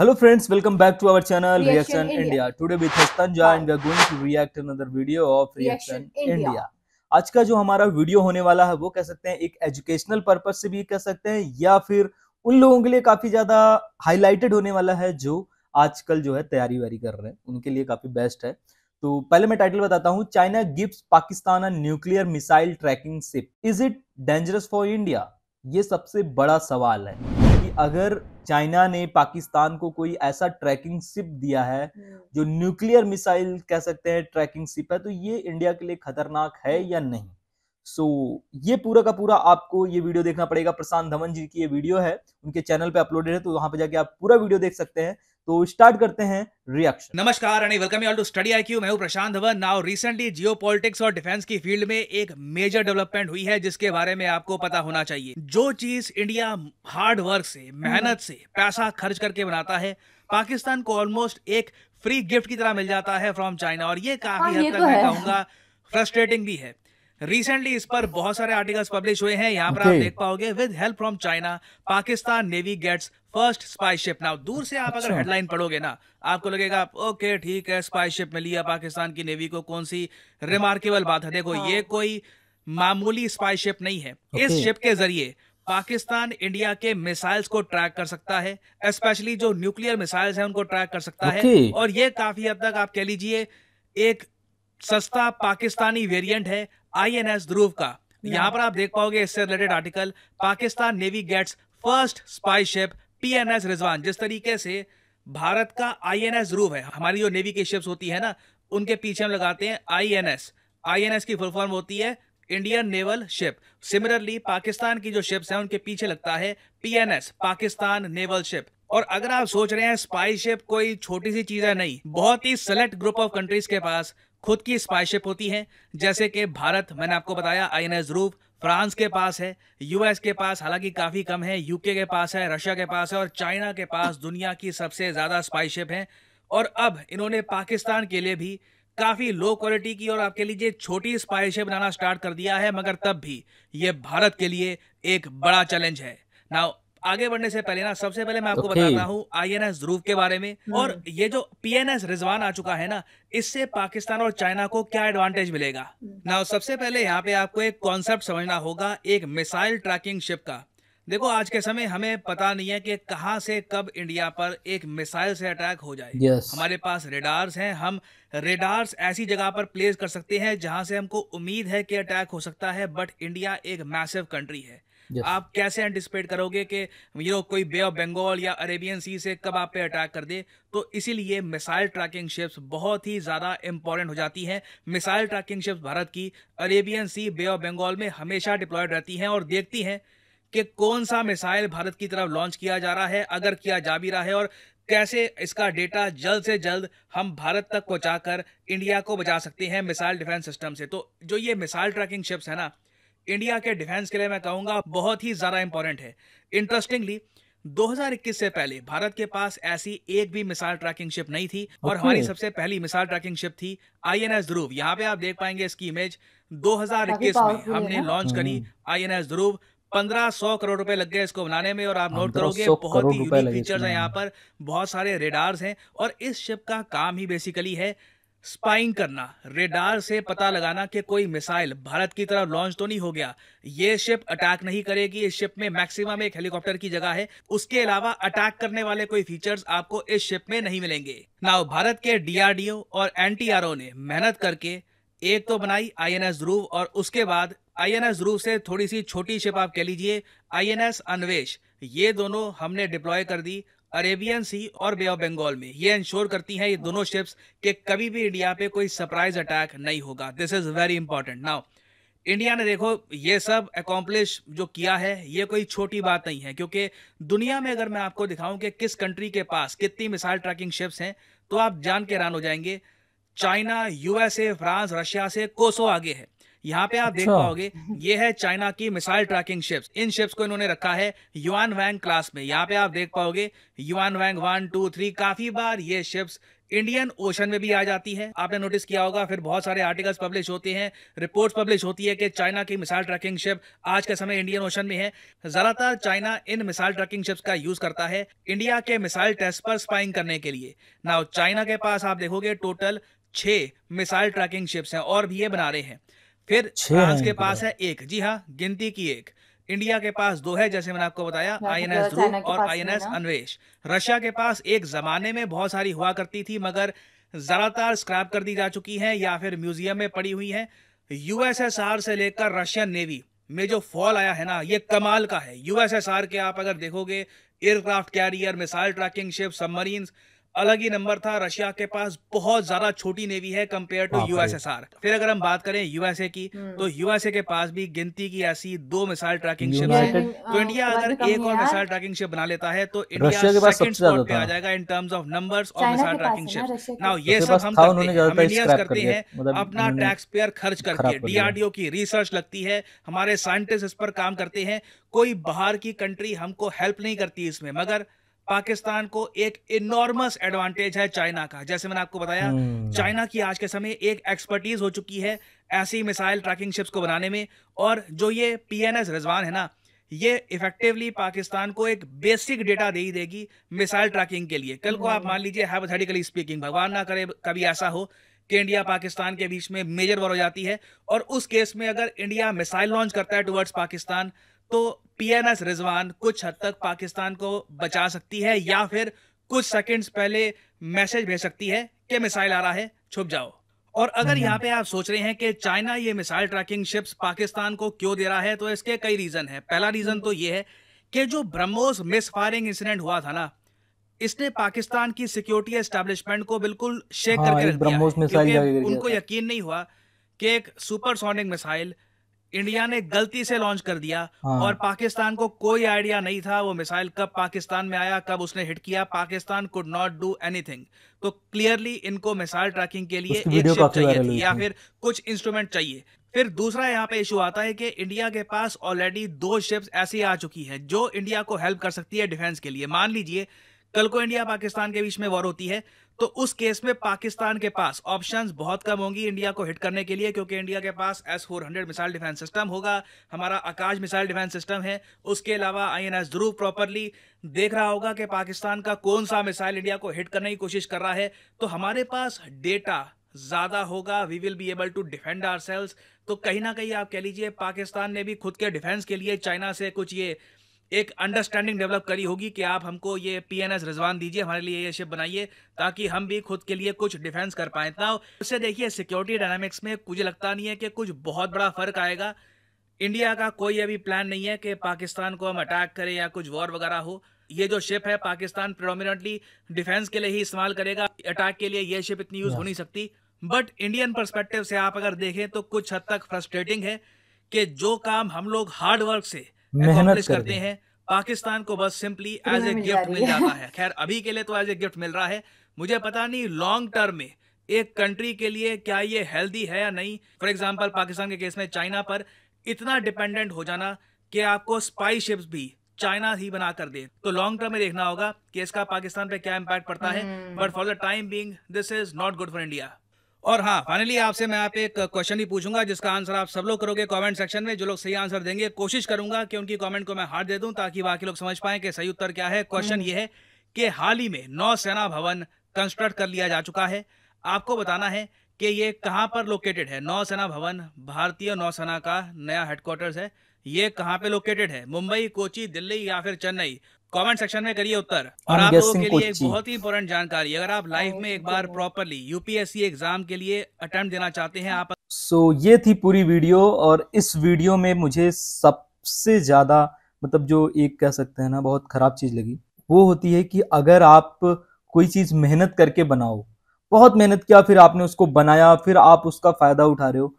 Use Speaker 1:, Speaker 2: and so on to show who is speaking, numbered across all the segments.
Speaker 1: Hello friends, welcome back to our channel Reaction, Reaction India. India. Today with Hastanja and we are going to react another video of Reaction, Reaction India. India. आज का जो हमारा video होने वाला है वो कह सकते हैं एक एजुकेशनल पर्पज से भी कह सकते हैं या फिर उन लोगों के लिए काफी ज्यादा हाईलाइटेड होने वाला है जो आजकल जो है तैयारी वारी कर रहे हैं उनके लिए काफी बेस्ट है तो पहले मैं टाइटल बताता हूँ China gives Pakistan nuclear missile tracking ship is it dangerous for India ये सबसे बड़ा सवाल है अगर चाइना ने पाकिस्तान को कोई ऐसा ट्रैकिंग शिप दिया है हम्म। जो न्यूक्लियर मिसाइल कह सकते हैं ट्रैकिंग शिप है तो ये इंडिया के लिए खतरनाक है या हम्म। नहीं सो so, ये पूरा का पूरा आपको ये वीडियो देखना पड़ेगा प्रशांत धवन जी की ये वीडियो है उनके चैनल पे अपलोडेड है तो वहां पे जाके आप पूरा वीडियो देख सकते हैं तो स्टार्ट करते हैं रिएक्शन
Speaker 2: नमस्कार and welcome you all to study IQ मैं हूं Prashant Dhawan now recently geopolitics और डिफेंस की फील्ड में एक मेजर डेवलपमेंट हुई है जिसके बारे में आपको पता होना चाहिए जो चीज इंडिया हार्ड वर्क से मेहनत से पैसा खर्च करके बनाता है पाकिस्तान को ऑलमोस्ट एक फ्री गिफ्ट की तरह मिल जाता है फ्रॉम चाइना और ये काफी हाँ, हद तक तो मैं कहूंगा फ्रस्ट्रेटिंग भी है रिसेंटली इस पर बहुत सारे आर्टिकल्स पब्लिश हुए हैं यहाँ पर okay. आप देख पाओगे with help from China Pakistan navy gets first spy ship now दूर से आप अगर हेडलाइन अच्छा। पढ़ोगे ना आपको लगेगा ओके ठीक है स्पाई शिप मिली है पाकिस्तान की नेवी को कौन सी रिमार्केबल बात है देखो हाँ। ये कोई मामूली स्पाई शिप नहीं है okay. इस शिप के जरिए पाकिस्तान इंडिया के मिसाइल्स को ट्रैक कर सकता है स्पेशली जो न्यूक्लियर मिसाइल्स हैं उनको ट्रैक कर सकता okay. है और ये काफी हद तक आप कह लीजिए एक सस्ता पाकिस्तानी वेरिएंट है आईएनएस ध्रुव का यहाँ पर आप देख पाओगे इससे related article Pakistan navy gets first spy ship PNS Rizwan जिस तरीके से भारत का आईएनएस ध्रुव है हमारी जो नेवी की शिप्स होती है ना उनके पीछे हम लगाते हैं आईएनएस आईएनएस की फुल फॉर्म होती है Indian naval ship similarly Pakistan की जो शिप्स हैं उनके पीछे लगता है पीएनएस पाकिस्तान नेवल शिप और अगर आप सोच रहे हैं स्पाई शिप कोई छोटी सी चीज है नहीं बहुत ही सेलेक्ट ग्रुप ऑफ कंट्रीज के पास खुद की स्पाइसिप होती हैं जैसे कि भारत मैंने आपको बताया आई एन एस रूप फ्रांस के पास है यूएस के पास हालांकि काफी कम है यूके के पास है रशिया के पास है और चाइना के पास दुनिया की सबसे ज्यादा स्पाइसिप है और अब इन्होंने पाकिस्तान के लिए भी काफी लो क्वालिटी की और आपके लिए छोटी स्पाइसिप बनाना स्टार्ट कर दिया है मगर तब भी ये भारत के लिए एक बड़ा चैलेंज है नाउ आगे बढ़ने से पहले ना सबसे पहले मैं तो आपको okay. बताता हूँ आई एन एस ध्रुव के बारे में हाँ। और ये जो पी एन एस रिजवान आ चुका है ना इससे पाकिस्तान और चाइना को क्या एडवांटेज मिलेगा ना सबसे पहले यहाँ पे आपको एक कॉन्सेप्ट समझना होगा एक मिसाइल ट्रैकिंग शिप का देखो आज के समय हमें पता नहीं है कि कहाँ से कब इंडिया पर एक मिसाइल से अटैक हो जाए yes. हमारे पास रेडार्स हैं हम रेडार्स ऐसी जगह पर प्लेस कर सकते हैं जहां से हमको उम्मीद है कि अटैक हो सकता है बट इंडिया एक मैसिव कंट्री है yes. आप कैसे एंटिसिपेट करोगे कि यू नो कोई बे ऑफ बंगाल या अरेबियन सी से कब आप पे अटैक कर दे तो इसीलिए मिसाइल ट्रैकिंग शिप्स बहुत ही ज़्यादा इंपॉर्टेंट हो जाती हैं मिसाइल ट्रैकिंग शिप्स भारत की Arabian sea bay of Bengal में हमेशा डिप्लॉयड रहती हैं और देखती हैं कि कौन सा मिसाइल भारत की तरफ लॉन्च किया जा रहा है अगर किया जा भी रहा है और कैसे इसका डेटा जल्द से जल्द हम भारत तक पहुंचाकर इंडिया को बचा सकते हैं मिसाइल डिफेंस सिस्टम से तो जो ये मिसाइल ट्रैकिंग शिप्स है ना इंडिया के डिफेंस के लिए मैं कहूंगा बहुत ही ज़्यादा इंपॉर्टेंट है इंटरेस्टिंगली 2021 से पहले भारत के पास ऐसी एक भी मिसाइल ट्रैकिंग शिप नहीं थी और हमारी सबसे पहली मिसाइल ट्रैकिंग शिप थी आई एन एस ध्रुव यहाँ पे आप देख पाएंगे इसकी इमेज 2021 में हमने लॉन्च करी आई एन एस ध्रुव पंद्रह सौ करोड़ रुपए लग गए इसको बनाने में और आप नोट करोगे बहुत ही यूनिक फीचर्स हैं हम्म। यहाँ पर बहुत सारे रेडार्स हैं और इस शिप का काम ही बेसिकली है स्पाइंग करना रेडार से पता लगाना कि कोई मिसाइल भारत की तरफ लॉन्च तो नहीं हो गया ये शिप अटैक नहीं करेगी इस शिप में मैक्सिमम एक हेलीकॉप्टर की जगह है उसके अलावा अटैक करने वाले कोई फीचर्स आपको इस शिप में नहीं मिलेंगे नाउ भारत के डीआरडीओ और एनटीआरओ ने मेहनत करके एक तो बनाई आई ध्रुव और उसके बाद आई ध्रुव से थोड़ी सी छोटी शिप आप कह लीजिए आई अनवेश ये दोनों हमने डिप्लॉय कर दी अरेबियन सी और बे ऑफ बंगाल में ये इंश्योर करती हैं ये दोनों शिप्स कि कभी भी इंडिया पे कोई सरप्राइज अटैक नहीं होगा this is very important now India ने देखो ये सब अकॉम्प्लिश जो किया है ये कोई छोटी बात नहीं है क्योंकि दुनिया में अगर मैं आपको दिखाऊं कि किस कंट्री के पास कितनी मिसाइल ट्रैकिंग शिप्स हैं तो आप जान के हैरान हो जाएंगे चाइना यूएसए फ्रांस रशिया से कोसो आगे है यहाँ पे आप देख अच्छा। पाओगे ये है चाइना की मिसाइल ट्रैकिंग शिप्स इन शिप्स को इन्होंने रखा है युआन वैंग क्लास में यहाँ पे आप देख पाओगे Yuan Wang one two three काफी बार ये शिप्स इंडियन ओशन में भी आ जाती है आपने नोटिस किया होगा फिर बहुत सारे आर्टिकल्स पब्लिश होते हैं रिपोर्ट्स पब्लिश होती है कि चाइना की मिसाइल ट्रैकिंग शिप आज के समय इंडियन ओशन में है ज्यादातर चाइना इन मिसाइल ट्रैकिंग शिप्स का यूज करता है इंडिया के मिसाइल टेस्ट पर स्पाइंग करने के लिए नाउ चाइना के पास आप देखोगे टोटल छह मिसाइल ट्रैकिंग शिप्स हैं और भी ये बना रहे हैं फिर फ्रांस के पास है एक जी हाँ गिनती की एक इंडिया के पास दो है जैसे मैंने आपको बताया आईएनएस तो ध्रुव और आईएनएस अन्वेष रशिया के पास एक जमाने में बहुत सारी हुआ करती थी मगर ज्यादातर स्क्रैप कर दी जा चुकी है या फिर म्यूजियम में पड़ी हुई है यूएसएसआर से लेकर रशियन नेवी में जो फॉल आया है ना ये कमाल का है यूएसएसआर के आप अगर देखोगे aircraft carrier missile tracking ship submarines अलग ही नंबर था रशिया के पास बहुत ज्यादा छोटी नेवी है कंपेयर टू यूएसएसआर फिर अगर हम बात करें यूएसए की हम्म। तो यूएसए के पास भी गिनती की ऐसी दो मिसाइल ट्रैकिंग शिप है तो इंडिया अगर एक और मिसाइल ट्रैकिंग शिप बना
Speaker 1: लेता है तो इंडिया सेकंड स्पॉट पे आ जाएगा इन
Speaker 2: टर्म्स ऑफ नंबर्स और मिसाइल ट्रैकिंग शिप नाउ ये सब हम करते हैं मतलब अपना टैक्स पेयर खर्च करके हैं डीआरडीओ की रिसर्च लगती है हमारे साइंटिस्ट इस पर काम करते हैं कोई बाहर की कंट्री हमको हेल्प नहीं करती इसमें मगर पाकिस्तान को एक इनॉर्मस एडवांटेज है चाइना का जैसे मैंने आपको बताया हम्म। चाइना की आज के समय एक एक्सपर्टीज हो चुकी है ऐसी मिसाइल ट्रैकिंग शिप्स को बनाने में और जो ये पीएनएस रिजवान है ना ये इफेक्टिवली पाकिस्तान को एक बेसिक डेटा दे ही देगी मिसाइल ट्रैकिंग के लिए कल को आप मान लीजिए हाइपोथेटिकली स्पीकिंग भगवान ना करे कभी ऐसा हो कि इंडिया पाकिस्तान के बीच में मेजर वॉर हो जाती है और उस केस में अगर इंडिया मिसाइल लॉन्च करता है टुवर्ड्स पाकिस्तान तो पीएनएस रिजवान कुछ हद तक पाकिस्तान को बचा सकती है या फिर कुछ सेकंड्स पहले मैसेज भेज सकती है कि मिसाइल आ रहा है छुप जाओ और अगर यहाँ पे आप सोच रहे हैं कि चाइना ये मिसाइल ट्रैकिंग शिप्स पाकिस्तान को क्यों दे रहा है तो इसके कई रीजन है पहला रीजन तो ये है कि जो ब्रह्मोस मिस फायरिंग इंसिडेंट हुआ था ना इसने पाकिस्तान की सिक्योरिटी एस्टेब्लिशमेंट को बिल्कुल शेक हाँ, करके रख दिया उनको यकीन नहीं हुआ कि एक सुपरसोनिक मिसाइल इंडिया ने गलती से लॉन्च कर दिया हाँ। और पाकिस्तान को कोई आइडिया नहीं था वो मिसाइल कब पाकिस्तान में आया कब उसने हिट किया Pakistan could not do anything तो क्लियरली इनको मिसाइल ट्रैकिंग के लिए एक शिप चाहिए थी या फिर कुछ इंस्ट्रूमेंट चाहिए फिर दूसरा यहाँ पे इशू आता है कि इंडिया के पास ऑलरेडी दो शिप्स ऐसी आ चुकी हैं जो इंडिया को हेल्प कर सकती है डिफेंस के लिए मान लीजिए कल को इंडिया पाकिस्तान के बीच में वॉर होती है तो उस केस में पाकिस्तान के पास ऑप्शंस बहुत कम होंगी इंडिया को हिट करने के लिए क्योंकि इंडिया के पास S four hundred missile defence system होगा हमारा आकाश मिसाइल डिफेंस सिस्टम है उसके अलावा I N S Dhruv properly देख रहा होगा कि पाकिस्तान का कौन सा मिसाइल इंडिया को हिट करने की कोशिश कर रहा है तो हमारे पास डेटा ज़्यादा होगा we will be able to defend ourselves तो कहीं ना कहीं आप कह लीजिए पाकिस्तान ने भी खुद के डिफेंस के लिए चाइना से कुछ ये एक अंडरस्टैंडिंग डेवलप करी होगी कि आप हमको ये पी एन एस रिजवान दीजिए हमारे लिए ये शिप बनाइए ताकि हम भी खुद के लिए कुछ डिफेंस कर पाए ना उससे देखिए सिक्योरिटी डायनामिक्स में मुझे लगता नहीं है कि कुछ बहुत बड़ा फर्क आएगा इंडिया का कोई अभी प्लान नहीं है कि पाकिस्तान को हम अटैक करें या कुछ वॉर वगैरह हो ये जो शिप है पाकिस्तान प्रोमिनेंटली डिफेंस के लिए ही इस्तेमाल करेगा अटैक के लिए ये शिप इतनी यूज हो नहीं सकती बट इंडियन परस्पेक्टिव से आप अगर देखें तो कुछ हद तक फ्रस्ट्रेटिंग है कि जो काम हम लोग हार्ड वर्क से
Speaker 1: मेहनत करते
Speaker 2: हैं पाकिस्तान को बस सिंपली एज ए गिफ्ट मिल जाता है खैर अभी के लिए तो एज ए गिफ्ट मिल रहा है मुझे पता नहीं लॉन्ग टर्म में एक कंट्री के लिए क्या ये हेल्दी है या नहीं फॉर एग्जाम्पल पाकिस्तान के केस में चाइना पर इतना डिपेंडेंट हो जाना कि आपको स्पाई शिप्स भी चाइना ही बना कर दे तो लॉन्ग टर्म में देखना होगा कि इसका पाकिस्तान पे क्या इम्पैक्ट पड़ता है but for the time being this is not good for India और हाँ फाइनली आपसे मैं आप एक क्वेश्चन ही पूछूंगा जिसका आंसर आप सब लोग करोगे कमेंट सेक्शन में जो लोग सही आंसर देंगे कोशिश करूंगा कि उनकी कमेंट को मैं हार दे दूं ताकि बाकी लोग समझ पाए कि सही उत्तर क्या है क्वेश्चन हम्म। ये है कि हाल ही में नौसेना भवन कंस्ट्रक्ट कर लिया जा चुका है आपको बताना है कि ये कहाँ पर लोकेटेड है नौसेना भवन भारतीय नौसेना का नया हेडक्वार्टर है ये कहाँ पे लोकेटेड है मुंबई कोची दिल्ली या फिर चेन्नई कमेंट सेक्शन में करिए उत्तर और आप लोगों के लिए एक बहुत ही इंपॉर्टेंट जानकारी अगर आप लाइफ में एक बार प्रॉपरली यूपीएससी एग्जाम के लिए अटेम्प्ट देना चाहते हैं आप
Speaker 1: सो so, ये थी पूरी वीडियो और इस वीडियो में मुझे सबसे ज्यादा मतलब जो एक कह सकते हैं ना बहुत खराब चीज लगी वो होती है कि अगर आप कोई चीज मेहनत करके बनाओ बहुत मेहनत किया फिर आपने उसको बनाया फिर आप उसका फायदा उठा रहे हो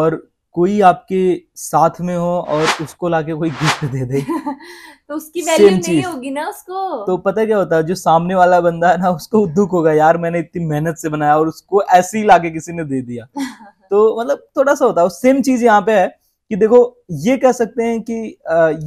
Speaker 1: और कोई आपके साथ में हो और उसको लाके कोई गिफ्ट दे दे तो उसकी वैल्यू नहीं होगी ना उसको तो पता क्या होता है जो सामने वाला बंदा है ना उसको दुख होगा यार मैंने इतनी मेहनत से बनाया और उसको ऐसे ही लाके किसी ने दे दिया तो मतलब थोड़ा सा होता है सेम चीज यहाँ पे है कि देखो ये कह सकते हैं कि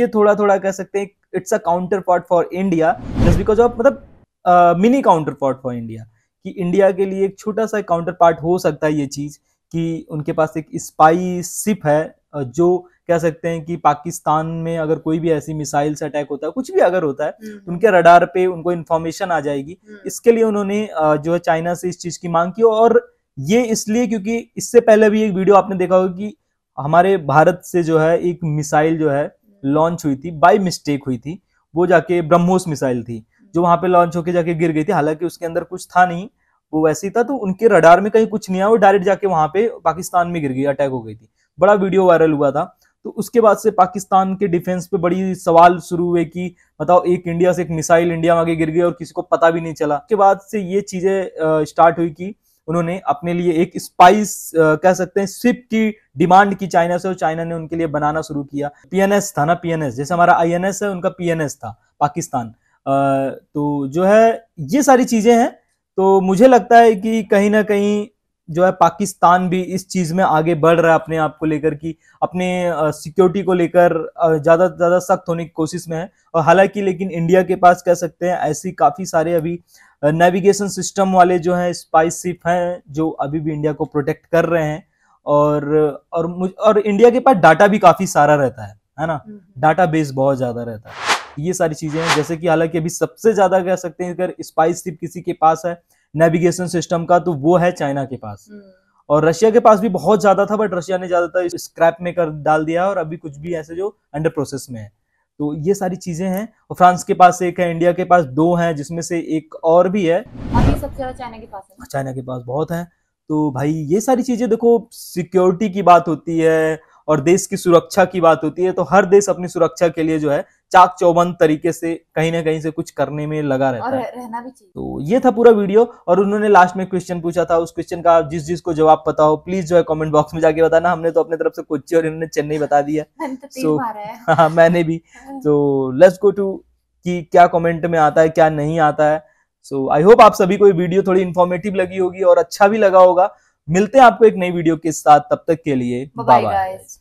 Speaker 1: ये थोड़ा थोड़ा कह सकते हैं इट्स मतलब, uh counterpart for India just because of मतलब mini counterpart for India कि इंडिया के लिए एक छोटा सा काउंटर पार्ट हो सकता है ये चीज़ कि उनके पास एक स्पाई सिप है जो कह सकते हैं कि पाकिस्तान में अगर कोई भी ऐसी मिसाइल से अटैक होता है कुछ भी अगर होता है तो उनके रडार पे उनको इन्फॉर्मेशन आ जाएगी हम्म। इसके लिए उन्होंने जो है चाइना से इस चीज की मांग की और ये इसलिए क्योंकि इससे पहले भी एक वीडियो आपने देखा होगा कि हमारे भारत से जो है एक मिसाइल जो है लॉन्च हम्म। हुई थी बाई मिस्टेक हुई थी वो जाके ब्रह्मोस मिसाइल थी जो वहां पे लॉन्च होके जाके गिर गई थी हालांकि उसके अंदर कुछ था नहीं वो वैसे ही था तो उनके रडार में कहीं कुछ नहीं आया वो डायरेक्ट जाके वहां पे पाकिस्तान में गिर गई अटैक हो गई थी बड़ा वीडियो वायरल हुआ था तो उसके बाद से पाकिस्तान के डिफेंस पे बड़ी सवाल शुरू हुए कि बताओ एक इंडिया से एक मिसाइल इंडिया में आगे गिर गई और किसी को पता भी नहीं चला उसके बाद से ये चीजें स्टार्ट हुई कि उन्होंने अपने लिए एक स्पाइस कह सकते हैं स्विप की डिमांड की चाइना से और चाइना ने उनके लिए बनाना शुरू किया पीएनएस था ना पीएनएस जैसे हमारा आईएनएस है उनका पीएनएस था पाकिस्तान आ, तो जो है ये सारी चीजें हैं तो मुझे लगता है कि कहीं ना कहीं जो है पाकिस्तान भी इस चीज़ में आगे बढ़ रहा है अपने आप को लेकर कि अपने सिक्योरिटी को लेकर ज़्यादा से ज़्यादा सख्त होने की कोशिश में है और हालांकि लेकिन इंडिया के पास कह सकते हैं ऐसी काफ़ी सारे अभी नेविगेशन सिस्टम वाले जो हैं स्पाइस शिप हैं जो अभी भी इंडिया को प्रोटेक्ट कर रहे हैं और और और इंडिया के पास डाटा भी काफ़ी सारा रहता है है ना डाटा हम्म। बेस बहुत ज़्यादा रहता है ये सारी चीजें हैं जैसे कि हालांकि अभी सबसे ज्यादा कह सकते हैं अगर स्पाइस सिर्फ किसी के पास है नेविगेशन सिस्टम का तो वो है चाइना के पास हम्म। और रशिया के पास भी बहुत ज्यादा था बट रशिया ने ज्यादातर स्क्रैप में कर डाल दिया और अभी कुछ भी ऐसे जो अंडर प्रोसेस में है तो ये सारी चीजें हैं और फ्रांस के पास एक है इंडिया के पास दो हैं जिसमें से एक और भी है अभी सबसे ज्यादा चाइना के पास है चाइना के पास बहुत है तो भाई ये सारी चीजें देखो सिक्योरिटी की बात होती है और देश की सुरक्षा की बात होती है तो हर देश अपनी सुरक्षा के लिए जो है चाक चौबंद तरीके से कहीं ना कहीं से कुछ करने में लगा रहता और है रहना भी चाहिए तो ये था पूरा वीडियो और उन्होंने लास्ट में क्वेश्चन पूछा था उस क्वेश्चन का जिस जिस को जवाब पता हो प्लीज जो है कमेंट बॉक्स में जाके बताना हमने तो अपने तरफ से कुछ और इन्होंने चेन्नई बता दिया सो तो हाँ मैंने भी तो लेट्स गो टू कि क्या कमेंट में आता है क्या नहीं आता है सो आई होप आप सभी को ये वीडियो थोड़ी इन्फॉर्मेटिव लगी होगी और अच्छा भी लगा होगा मिलते हैं आपको एक नई वीडियो के साथ तब तक के लिए बाय बाय